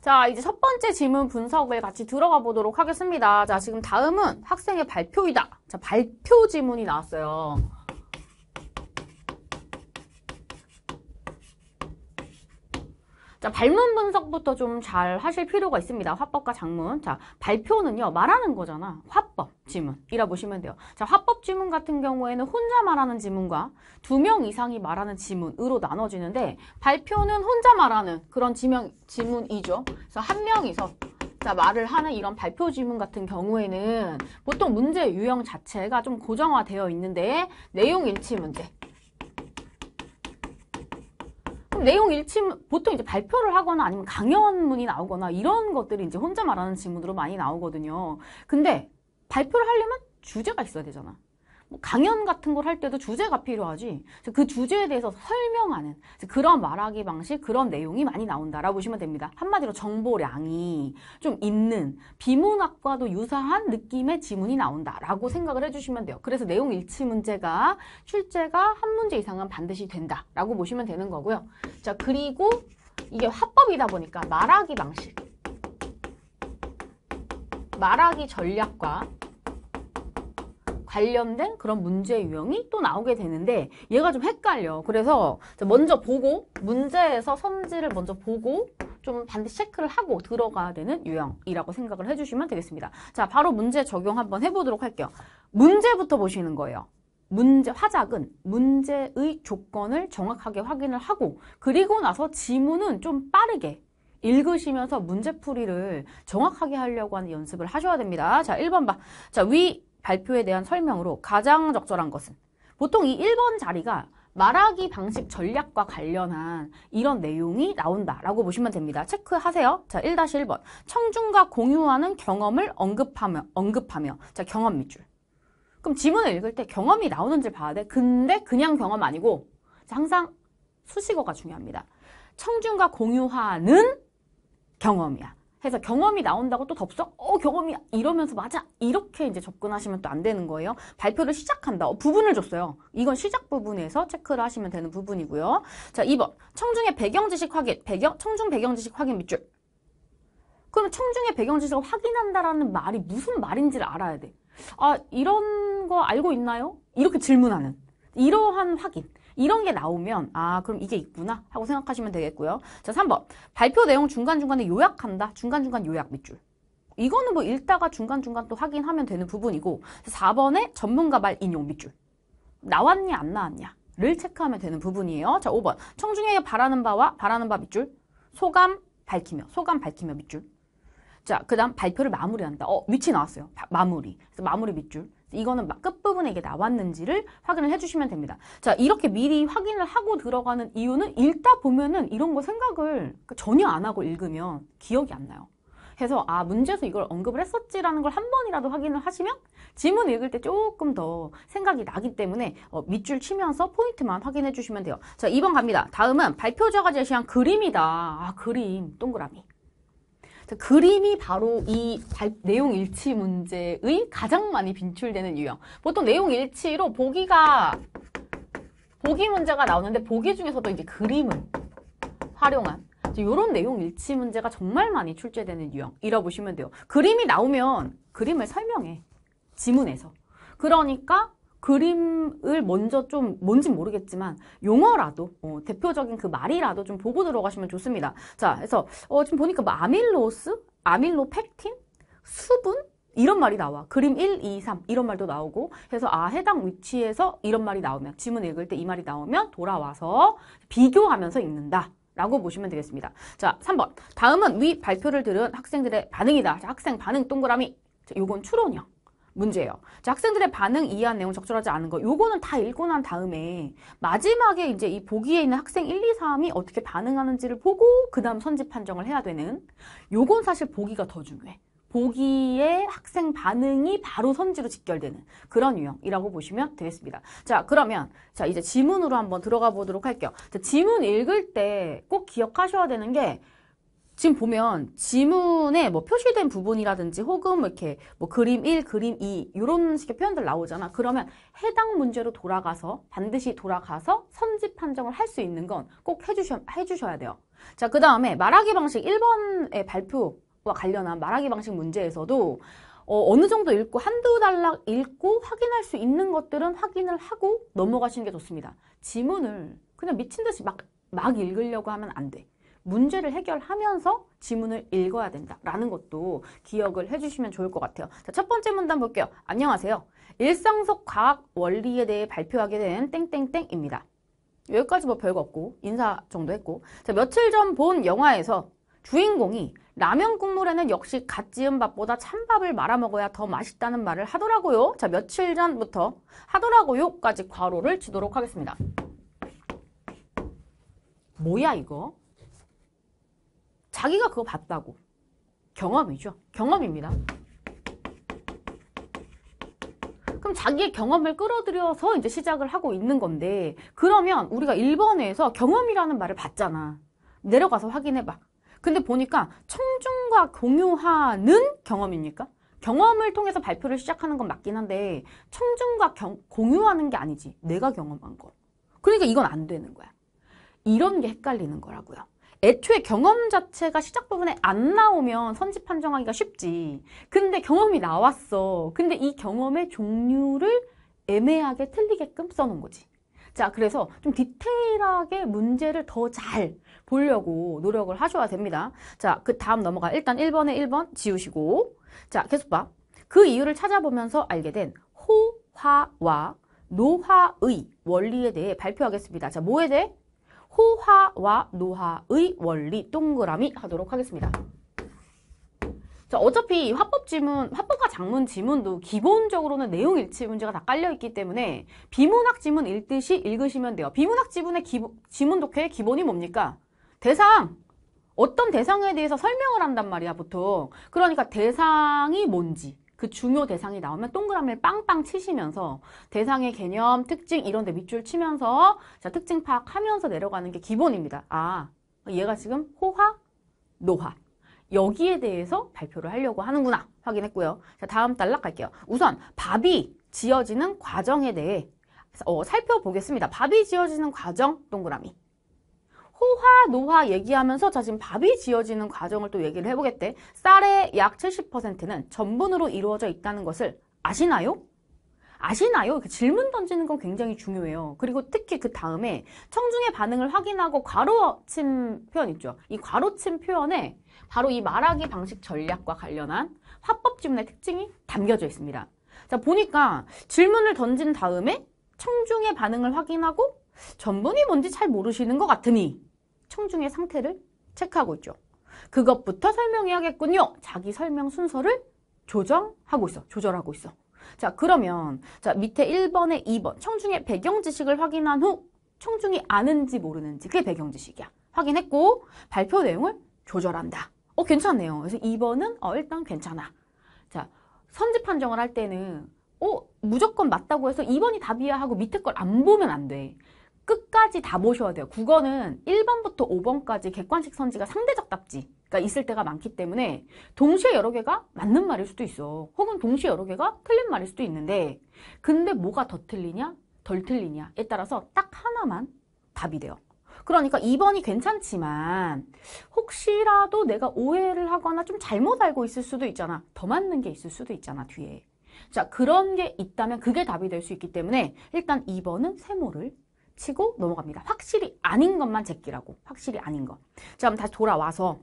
자, 이제 첫 번째 지문 분석을 같이 들어가 보도록 하겠습니다. 자, 지금 다음은 학생의 발표이다. 자, 발표 지문이 나왔어요. 자, 발문 분석부터 좀 잘 하실 필요가 있습니다. 화법과 작문. 자, 발표는요, 말하는 거잖아. 화법, 지문이라 보시면 돼요. 자, 화법 지문 같은 경우에는 혼자 말하는 지문과 두 명 이상이 말하는 지문으로 나눠지는데, 발표는 혼자 말하는 그런 지명, 지문이죠. 그래서 한 명이서 자, 말을 하는 이런 발표 지문 같은 경우에는 보통 문제 유형 자체가 좀 고정화되어 있는데, 내용 일치 문제. 그럼 내용 일침 보통 이제 발표를 하거나 아니면 강연문이 나오거나 이런 것들이 이제 혼자 말하는 질문으로 많이 나오거든요. 근데 발표를 하려면 주제가 있어야 되잖아. 뭐 강연 같은 걸 할 때도 주제가 필요하지 그 주제에 대해서 설명하는 그런 말하기 방식 그런 내용이 많이 나온다라고 보시면 됩니다 한마디로 정보량이 좀 있는 비문학과도 유사한 느낌의 지문이 나온다라고 생각을 해주시면 돼요 그래서 내용 일치 문제가 출제가 한 문제 이상은 반드시 된다라고 보시면 되는 거고요 자 그리고 이게 화법이다 보니까 말하기 방식 말하기 전략과 관련된 그런 문제 유형이 또 나오게 되는데 얘가 좀 헷갈려. 그래서 먼저 보고 문제에서 선지를 먼저 보고 좀 반드시 체크를 하고 들어가야 되는 유형이라고 생각을 해주시면 되겠습니다. 자, 바로 문제 적용 한번 해보도록 할게요. 문제부터 보시는 거예요. 문제 화작은 문제의 조건을 정확하게 확인을 하고 그리고 나서 지문은 좀 빠르게 읽으시면서 문제풀이를 정확하게 하려고 하는 연습을 하셔야 됩니다. 자, 1번 봐. 자, 위 발표에 대한 설명으로 가장 적절한 것은 보통 이 1번 자리가 말하기 방식 전략과 관련한 이런 내용이 나온다라고 보시면 됩니다. 체크하세요. 자, 1-1번. 청중과 공유하는 경험을 언급하며, 언급하며. 자, 경험 밑줄. 그럼 지문을 읽을 때 경험이 나오는지 봐야 돼. 근데 그냥 경험 아니고, 자, 항상 수식어가 중요합니다. 청중과 공유하는 경험이야. 해서 경험이 나온다고 또 덥석 어 경험이 이러면서 맞아 이렇게 이제 접근하시면 또 안 되는 거예요 발표를 시작한다 어, 부분을 줬어요 이건 시작 부분에서 체크를 하시면 되는 부분이고요 자 2번 청중의 배경 지식 확인 배경 청중 배경 지식 확인 밑줄 그럼 청중의 배경 지식을 확인한다라는 말이 무슨 말인지를 알아야 돼 아 이런 거 알고 있나요? 이렇게 질문하는 이러한 확인 이런 게 나오면 아 그럼 이게 있구나 하고 생각하시면 되겠고요. 자 3번 발표 내용 중간중간에 요약한다. 중간중간 요약 밑줄. 이거는 뭐 읽다가 중간중간 또 확인하면 되는 부분이고 4번에 전문가 말 인용 밑줄. 나왔냐 안 나왔냐. 를 체크하면 되는 부분이에요. 자, 5번. 청중에게 바라는 바와 바라는 바 밑줄. 소감 밝히며, 소감 밝히며 밑줄. 자, 그 다음 발표를 마무리한다. 어, 위치 나왔어요. 바, 마무리. 그래서 마무리 밑줄. 이거는 막 끝부분에 이게 나왔는지를 확인을 해주시면 됩니다. 자, 이렇게 미리 확인을 하고 들어가는 이유는 읽다 보면은 이런 거 생각을 전혀 안 하고 읽으면 기억이 안 나요. 해서 아 문제에서 이걸 언급을 했었지라는 걸 한 번이라도 확인을 하시면 지문 읽을 때 조금 더 생각이 나기 때문에 어, 밑줄 치면서 포인트만 확인해 주시면 돼요. 자 2번 갑니다. 다음은 발표자가 제시한 그림이다. 아 그림 동그라미. 그림이 바로 이 내용 일치 문제의 가장 많이 빈출되는 유형. 보통 내용 일치로 보기가 보기 문제가 나오는데 보기 중에서도 이제 그림을 활용한 이런 내용 일치 문제가 정말 많이 출제되는 유형이라 보시면 돼요. 그림이 나오면 그림을 설명해. 지문에서. 그러니까 그림을 먼저 좀 뭔진 모르겠지만 용어라도 어, 대표적인 그 말이라도 좀 보고 들어가시면 좋습니다. 자, 그래서 어, 지금 보니까 뭐 아밀로스, 아밀로펙틴, 수분 이런 말이 나와. 그림 1, 2, 3 이런 말도 나오고 해서아 해당 위치에서 이런 말이 나오면 지문 읽을 때 이 말이 나오면 돌아와서 비교하면서 읽는다. 라고 보시면 되겠습니다. 자, 3번. 다음은 위 발표를 들은 학생들의 반응이다. 자, 학생 반응 동그라미. 자, 요건 추론형. 문제예요. 자, 학생들의 반응 이해한 내용 적절하지 않은 거 요거는 다 읽고 난 다음에 마지막에 이제 이 보기에 있는 학생 1, 2, 3이 어떻게 반응하는지를 보고 그 다음 선집 판정을 해야 되는 요건 사실 보기가 더 중요해. 보기에 학생 반응이 바로 선지로 직결되는 그런 유형이라고 보시면 되겠습니다. 자, 그러면 자 이제 지문으로 한번 들어가 보도록 할게요. 자, 지문 읽을 때 꼭 기억하셔야 되는 게 지금 보면 지문에 뭐 표시된 부분이라든지 혹은 뭐 이렇게 뭐 그림 1, 그림 2 이런 식의 표현들 나오잖아. 그러면 해당 문제로 돌아가서 반드시 돌아가서 선집 판정을 할 수 있는 건 꼭 해주셔, 해주셔야 돼요. 자, 그 다음에 말하기 방식 1번의 발표와 관련한 말하기 방식 문제에서도 어, 어느 정도 읽고 한두 달락 읽고 확인할 수 있는 것들은 확인을 하고 넘어가시는 게 좋습니다. 지문을 그냥 미친 듯이 막, 막 읽으려고 하면 안 돼. 문제를 해결하면서 지문을 읽어야 된다라는 것도 기억을 해주시면 좋을 것 같아요. 자, 첫 번째 문단 볼게요. 안녕하세요. 일상 속 과학 원리에 대해 발표하게 된 땡땡땡입니다. 여기까지 뭐 별거 없고 인사 정도 했고 자, 며칠 전 본 영화에서 주인공이 라면 국물에는 역시 갓 지은 밥보다 찬밥을 말아먹어야 더 맛있다는 말을 하더라고요. 자, 며칠 전부터 하더라고요까지 괄호를 치도록 하겠습니다. 뭐야 이거? 자기가 그거 봤다고. 경험이죠. 경험입니다. 그럼 자기의 경험을 끌어들여서 이제 시작을 하고 있는 건데 그러면 우리가 1번에서 경험이라는 말을 봤잖아. 내려가서 확인해봐. 근데 보니까 청중과 공유하는 경험입니까? 경험을 통해서 발표를 시작하는 건 맞긴 한데 청중과 경, 공유하는 게 아니지. 내가 경험한 거. 그러니까 이건 안 되는 거야. 이런 게 헷갈리는 거라고요. 애초에 경험 자체가 시작 부분에 안 나오면 선지 판정하기가 쉽지. 근데 경험이 나왔어. 근데 이 경험의 종류를 애매하게 틀리게끔 써놓은 거지. 자, 그래서 좀 디테일하게 문제를 더 잘 보려고 노력을 하셔야 됩니다. 자, 그 다음 넘어가. 일단 1번에 1번 지우시고. 자, 계속 봐. 그 이유를 찾아보면서 알게 된 호화와 노화의 원리에 대해 발표하겠습니다. 자, 뭐에 대해? 호화와 노화의 원리 동그라미 하도록 하겠습니다. 자, 어차피 화법 지문, 화법과 작문 지문도 기본적으로는 내용 일치 문제가 다 깔려있기 때문에 비문학 지문 읽듯이 읽으시면 돼요. 비문학 지문의 기본, 지문 독해의 기본이 뭡니까? 대상! 어떤 대상에 대해서 설명을 한단 말이야, 보통. 그러니까 대상이 뭔지, 그 중요 대상이 나오면 동그라미를 빵빵 치시면서 대상의 개념, 특징 이런 데 밑줄 치면서 자 특징 파악하면서 내려가는 게 기본입니다. 아, 얘가 지금 호화, 노화. 여기에 대해서 발표를 하려고 하는구나 확인했고요. 자 다음 단락 갈게요. 우선 밥이 지어지는 과정에 대해 어, 살펴보겠습니다. 밥이 지어지는 과정 동그라미. 호화, 노화 얘기하면서 자신 밥이 지어지는 과정을 또 얘기를 해보겠대. 쌀의 약 70%는 전분으로 이루어져 있다는 것을 아시나요? 아시나요? 질문 던지는 건 굉장히 중요해요. 그리고 특히 그 다음에 청중의 반응을 확인하고 괄호친 표현 있죠. 이 괄호친 표현에 바로 이 말하기 방식 전략과 관련한 화법 질문의 특징이 담겨져 있습니다. 자 보니까 질문을 던진 다음에 청중의 반응을 확인하고 전분이 뭔지 잘 모르시는 것 같으니 청중의 상태를 체크하고 있죠. 그것부터 설명해야겠군요. 자기 설명 순서를 조정하고 있어. 조절하고 있어. 자 그러면 자 밑에 1번에 2번 청중의 배경 지식을 확인한 후 청중이 아는지 모르는지 그게 배경 지식이야. 확인했고 발표 내용을 조절한다. 어 괜찮네요. 그래서 2번은 어 일단 괜찮아. 자 선지 판정을 할 때는 어 무조건 맞다고 해서 2번이 답이야 하고 밑에 걸 안 보면 안 돼. 끝까지 다보셔야 돼요. 국어는 1번부터 5번까지 객관식 선지가 상대적 답지가 그러니까 있을 때가 많기 때문에 동시에 여러 개가 맞는 말일 수도 있어. 혹은 동시에 여러 개가 틀린 말일 수도 있는데 근데 뭐가 더 틀리냐 덜 틀리냐에 따라서 딱 하나만 답이 돼요. 그러니까 2번이 괜찮지만 혹시라도 내가 오해를 하거나 좀 잘못 알고 있을 수도 있잖아. 더 맞는 게 있을 수도 있잖아, 뒤에. 자, 그런 게 있다면 그게 답이 될 수 있기 때문에 일단 2번은 세모를 치고 넘어갑니다. 확실히 아닌 것만 제끼라고. 확실히 아닌 것. 자, 그럼 다시 돌아와서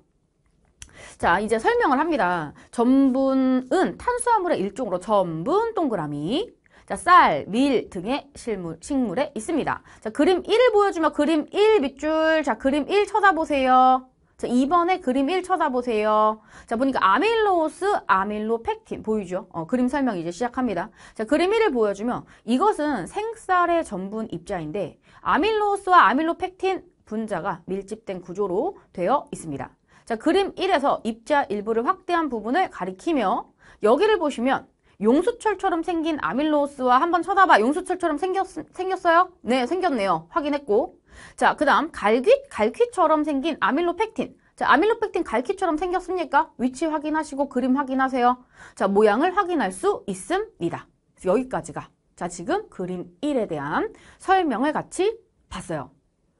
자, 이제 설명을 합니다. 전분은 탄수화물의 일종으로 전분 동그라미 자, 쌀, 밀 등의 실물 식물에 있습니다. 자, 그림 1을 보여주면 그림 1 밑줄. 자, 그림 1 쳐다보세요. 자, 2번에 그림 1 쳐다보세요. 자, 보니까 아밀로스, 아밀로펙틴 보이죠? 어, 그림 설명 이제 시작합니다. 자, 그림 1을 보여주면 이것은 생쌀의 전분 입자인데 아밀로스와 아밀로펙틴 분자가 밀집된 구조로 되어 있습니다. 자, 그림 1에서 입자 일부를 확대한 부분을 가리키며 여기를 보시면 용수철처럼 생긴 아밀로스와 한번 쳐다봐 용수철처럼 생겼, 생겼어요? 네, 생겼네요. 확인했고 자, 그 다음 갈퀴, 갈퀴처럼 생긴 아밀로펙틴. 자, 아밀로펙틴 갈퀴처럼 생겼습니까? 위치 확인하시고 그림 확인하세요. 자, 모양을 확인할 수 있습니다. 여기까지가. 자, 지금 그림 1에 대한 설명을 같이 봤어요.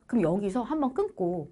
그럼 여기서 한번 끊고